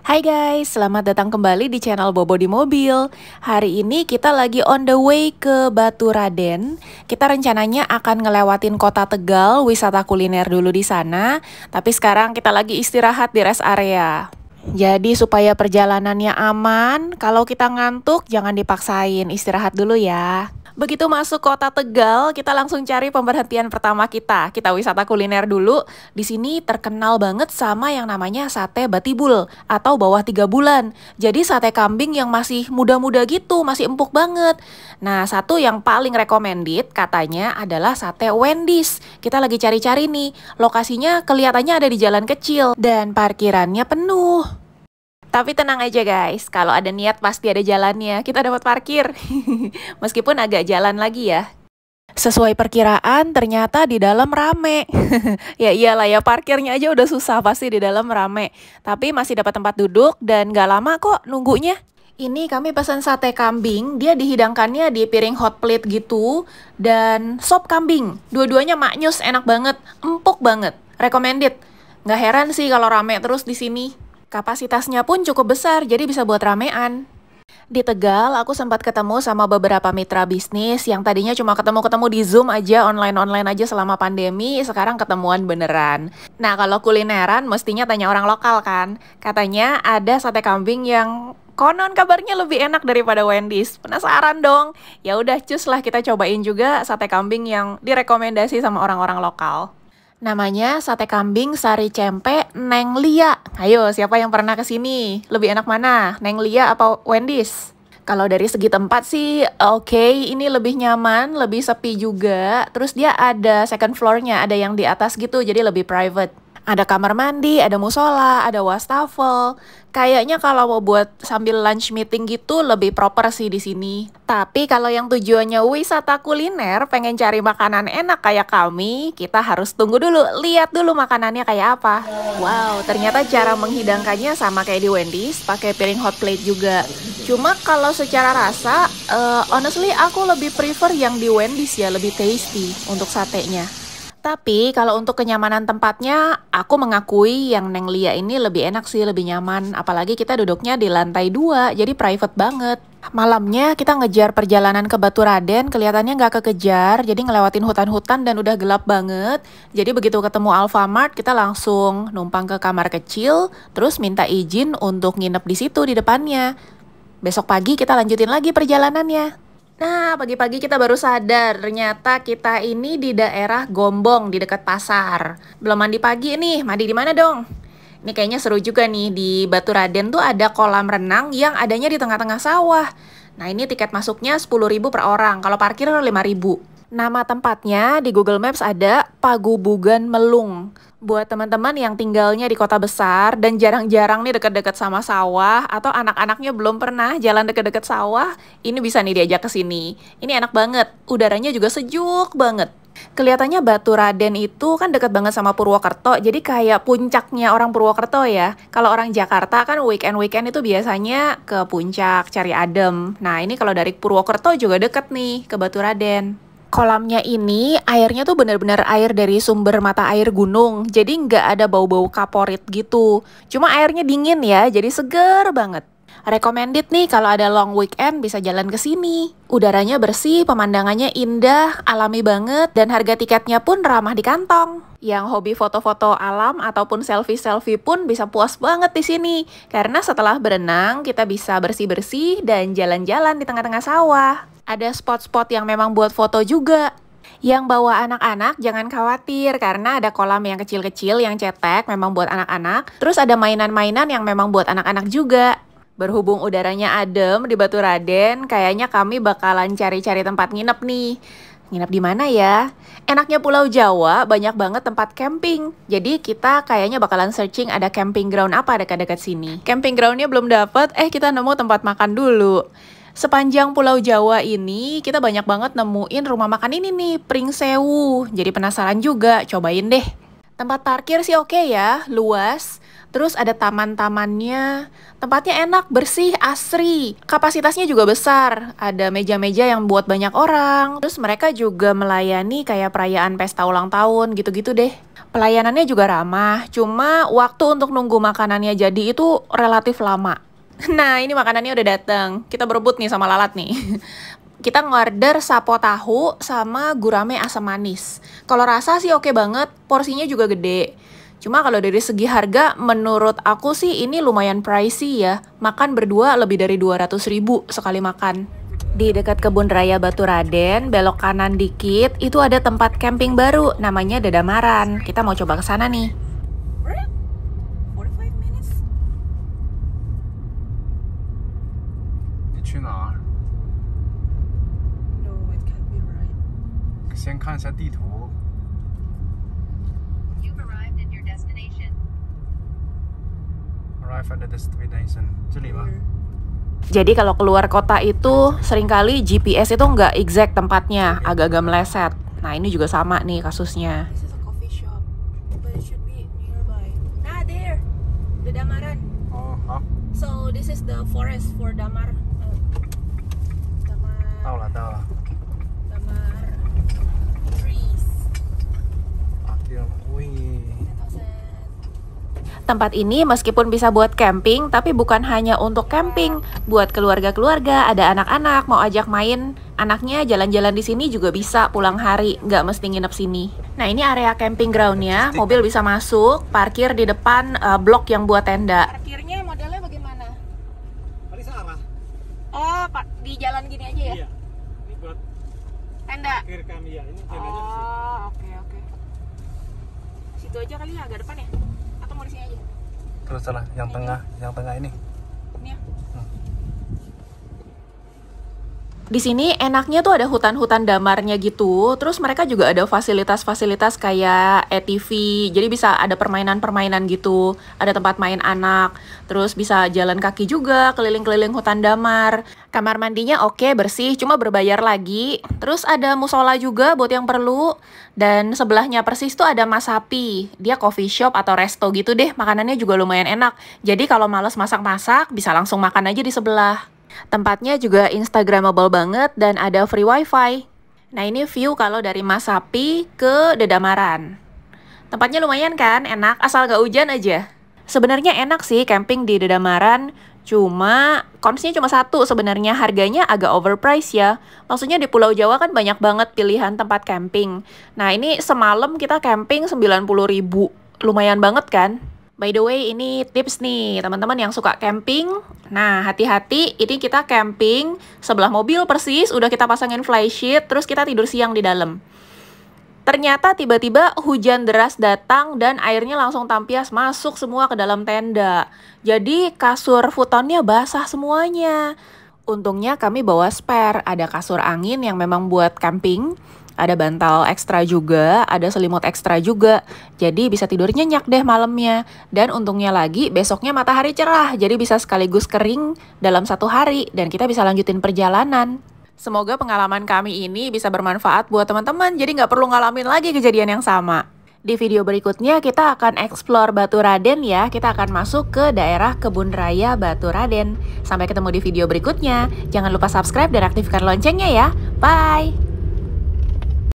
Hai guys, selamat datang kembali di channel Bobo di Mobil Hari ini kita lagi on the way ke Batu Raden Kita rencananya akan ngelewatin kota Tegal, wisata kuliner dulu di sana Tapi sekarang kita lagi istirahat di rest area jadi supaya perjalanannya aman, kalau kita ngantuk jangan dipaksain, istirahat dulu ya. Begitu masuk kota Tegal, kita langsung cari pemberhentian pertama kita. Kita wisata kuliner dulu. Di sini terkenal banget sama yang namanya sate batibul atau bawah tiga bulan. Jadi sate kambing yang masih muda-muda gitu, masih empuk banget. Nah, satu yang paling recommended katanya adalah sate Wendy's. Kita lagi cari-cari nih. Lokasinya kelihatannya ada di jalan kecil dan parkirannya penuh. Tapi tenang aja guys, kalau ada niat pasti ada jalannya. Kita dapat parkir. Meskipun agak jalan lagi ya. Sesuai perkiraan, ternyata di dalam rame. ya iyalah ya, parkirnya aja udah susah pasti di dalam rame. Tapi masih dapat tempat duduk dan gak lama kok nunggunya. Ini kami pesan sate kambing, dia dihidangkannya di piring hot plate gitu, dan sop kambing. Dua-duanya maknyus, enak banget, empuk banget, recommended. Nggak heran sih kalau rame terus di sini. Kapasitasnya pun cukup besar, jadi bisa buat ramean. Di Tegal, aku sempat ketemu sama beberapa mitra bisnis yang tadinya cuma ketemu-ketemu di Zoom aja, online-online aja selama pandemi, sekarang ketemuan beneran. Nah, kalau kulineran mestinya tanya orang lokal kan. Katanya ada sate kambing yang konon kabarnya lebih enak daripada Wendy's. Penasaran dong? Ya udah, cus lah kita cobain juga sate kambing yang direkomendasi sama orang-orang lokal. Namanya sate kambing sari cempe Neng Lia. Ayo, siapa yang pernah ke sini? Lebih enak mana? Neng Lia atau Wendy's? Kalau dari segi tempat sih oke, okay, ini lebih nyaman, lebih sepi juga. Terus dia ada second floor-nya, ada yang di atas gitu, jadi lebih private ada kamar mandi, ada musola, ada wastafel. Kayaknya kalau mau buat sambil lunch meeting gitu lebih proper sih di sini. Tapi kalau yang tujuannya wisata kuliner, pengen cari makanan enak kayak kami, kita harus tunggu dulu, lihat dulu makanannya kayak apa. Wow, ternyata cara menghidangkannya sama kayak di Wendy's, pakai piring hot plate juga. Cuma kalau secara rasa, uh, honestly aku lebih prefer yang di Wendy's ya, lebih tasty untuk satenya. Tapi kalau untuk kenyamanan tempatnya, aku mengakui yang Neng Lia ini lebih enak sih, lebih nyaman. Apalagi kita duduknya di lantai dua, jadi private banget. Malamnya kita ngejar perjalanan ke Batu Raden, kelihatannya nggak kekejar, jadi ngelewatin hutan-hutan dan udah gelap banget. Jadi begitu ketemu Alfamart, kita langsung numpang ke kamar kecil, terus minta izin untuk nginep di situ di depannya. Besok pagi kita lanjutin lagi perjalanannya. Nah, pagi-pagi kita baru sadar ternyata kita ini di daerah Gombong di dekat pasar. Belum mandi pagi nih, mandi di mana dong? Ini kayaknya seru juga nih di Batu Raden tuh ada kolam renang yang adanya di tengah-tengah sawah. Nah, ini tiket masuknya 10.000 per orang, kalau parkir 5.000. Nama tempatnya di Google Maps ada Pagubugan Melung. Buat teman-teman yang tinggalnya di kota besar dan jarang-jarang nih dekat-dekat sama sawah atau anak-anaknya belum pernah jalan dekat-dekat sawah, ini bisa nih diajak ke sini. Ini enak banget, udaranya juga sejuk banget. Kelihatannya Batu Raden itu kan deket banget sama Purwokerto, jadi kayak puncaknya orang Purwokerto ya. Kalau orang Jakarta kan weekend-weekend itu biasanya ke puncak, cari adem. Nah ini kalau dari Purwokerto juga deket nih ke Batu Raden kolamnya ini airnya tuh benar-benar air dari sumber mata air gunung. Jadi nggak ada bau-bau kaporit gitu. Cuma airnya dingin ya, jadi seger banget. Recommended nih kalau ada long weekend bisa jalan ke sini. Udaranya bersih, pemandangannya indah, alami banget, dan harga tiketnya pun ramah di kantong. Yang hobi foto-foto alam ataupun selfie-selfie pun bisa puas banget di sini. Karena setelah berenang, kita bisa bersih-bersih dan jalan-jalan di tengah-tengah sawah ada spot-spot yang memang buat foto juga. Yang bawa anak-anak jangan khawatir karena ada kolam yang kecil-kecil yang cetek memang buat anak-anak. Terus ada mainan-mainan yang memang buat anak-anak juga. Berhubung udaranya adem di Batu Raden, kayaknya kami bakalan cari-cari tempat nginep nih. Nginep di mana ya? Enaknya Pulau Jawa banyak banget tempat camping. Jadi kita kayaknya bakalan searching ada camping ground apa dekat-dekat sini. Camping groundnya belum dapat, eh kita nemu tempat makan dulu. Sepanjang Pulau Jawa ini, kita banyak banget nemuin rumah makan ini nih, Pring Sewu. Jadi penasaran juga, cobain deh. Tempat parkir sih oke okay ya, luas. Terus ada taman-tamannya, tempatnya enak, bersih, asri. Kapasitasnya juga besar, ada meja-meja yang buat banyak orang. Terus mereka juga melayani kayak perayaan pesta ulang tahun gitu-gitu deh. Pelayanannya juga ramah, cuma waktu untuk nunggu makanannya jadi itu relatif lama. Nah, ini makanannya udah dateng. Kita berebut nih sama lalat nih. Kita ngorder sapo tahu sama gurame asam manis. Kalau rasa sih oke banget, porsinya juga gede. Cuma kalau dari segi harga, menurut aku sih ini lumayan pricey ya. Makan berdua lebih dari 200 ribu sekali makan. Di dekat kebun raya Batu Raden, belok kanan dikit, itu ada tempat camping baru namanya Dadamaran. Kita mau coba ke sana nih. 看一下地图。Arrive at kalau keluar kota itu seringkali GPS itu nggak exact tempatnya, agak-agak meleset. Nah ini juga sama nih kasusnya. Nah, oh, so this is the forest for Damar. Uh, Damar. Tahu lah, tahu lah. Tempat ini meskipun bisa buat camping, tapi bukan hanya untuk camping. Buat keluarga-keluarga, ada anak-anak mau ajak main, anaknya jalan-jalan di sini juga bisa pulang hari, nggak mesti nginep sini. Nah ini area camping groundnya, mobil bisa masuk, parkir di depan uh, blok yang buat tenda. Parkirnya modelnya bagaimana? Tadi searah. Oh, pak di jalan gini aja ya? Iya. Ini buat tenda. Parkir kami ya, ini tendanya. Oh, oke situ aja kali ya agak depan ya atau mau di sini aja terus salah yang tengah yang tengah ini di sini enaknya tuh ada hutan-hutan damarnya gitu. Terus mereka juga ada fasilitas-fasilitas kayak ATV. E jadi bisa ada permainan-permainan gitu. Ada tempat main anak. Terus bisa jalan kaki juga keliling-keliling hutan damar. Kamar mandinya oke, bersih, cuma berbayar lagi. Terus ada musola juga buat yang perlu. Dan sebelahnya persis tuh ada Masapi. Dia coffee shop atau resto gitu deh. Makanannya juga lumayan enak. Jadi kalau males masak-masak, bisa langsung makan aja di sebelah. Tempatnya juga instagramable banget dan ada free wifi. Nah ini view kalau dari Mas Masapi ke Dedamaran. Tempatnya lumayan kan, enak asal gak hujan aja. Sebenarnya enak sih camping di Dedamaran, cuma konsnya cuma satu sebenarnya harganya agak overpriced ya. Maksudnya di Pulau Jawa kan banyak banget pilihan tempat camping. Nah ini semalam kita camping 90 ribu, lumayan banget kan? By the way, ini tips nih teman-teman yang suka camping. Nah, hati-hati, ini kita camping sebelah mobil persis, udah kita pasangin flysheet, terus kita tidur siang di dalam. Ternyata tiba-tiba hujan deras datang dan airnya langsung tampias masuk semua ke dalam tenda. Jadi kasur futonnya basah semuanya. Untungnya kami bawa spare, ada kasur angin yang memang buat camping, ada bantal ekstra juga, ada selimut ekstra juga. Jadi bisa tidur nyenyak deh malamnya. Dan untungnya lagi besoknya matahari cerah, jadi bisa sekaligus kering dalam satu hari dan kita bisa lanjutin perjalanan. Semoga pengalaman kami ini bisa bermanfaat buat teman-teman, jadi nggak perlu ngalamin lagi kejadian yang sama. Di video berikutnya kita akan eksplor Batu Raden ya. Kita akan masuk ke daerah Kebun Raya Batu Raden. Sampai ketemu di video berikutnya. Jangan lupa subscribe dan aktifkan loncengnya ya. Bye!